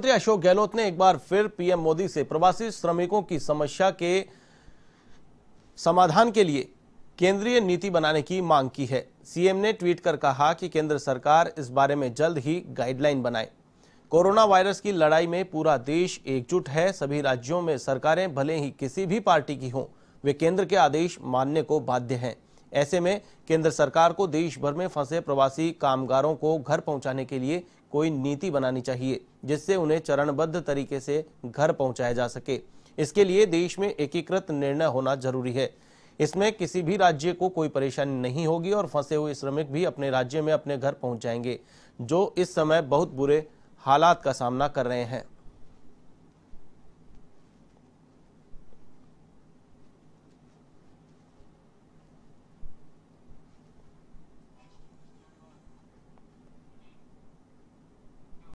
मुख्यमंत्री अशोक गहलोत ने एक बार फिर पीएम मोदी से प्रवासी श्रमिकों की समस्या के समाधान के लिए केंद्रीय नीति बनाने की मांग की है सीएम ने ट्वीट कर कहा कि केंद्र सरकार इस बारे में जल्द ही गाइडलाइन बनाए कोरोना वायरस की लड़ाई में पूरा देश एकजुट है सभी राज्यों में सरकारें भले ही किसी भी पार्टी की हों वे केंद्र के आदेश मानने को बाध्य हैं ऐसे में केंद्र सरकार को देश भर में फंसे प्रवासी कामगारों को घर पहुंचाने के लिए कोई नीति बनानी चाहिए जिससे उन्हें चरणबद्ध तरीके से घर पहुंचाया जा सके इसके लिए देश में एकीकृत निर्णय होना जरूरी है इसमें किसी भी राज्य को कोई परेशानी नहीं होगी और फंसे हुए श्रमिक भी अपने राज्य में अपने घर पहुंच जाएंगे जो इस समय बहुत बुरे हालात का सामना कर रहे हैं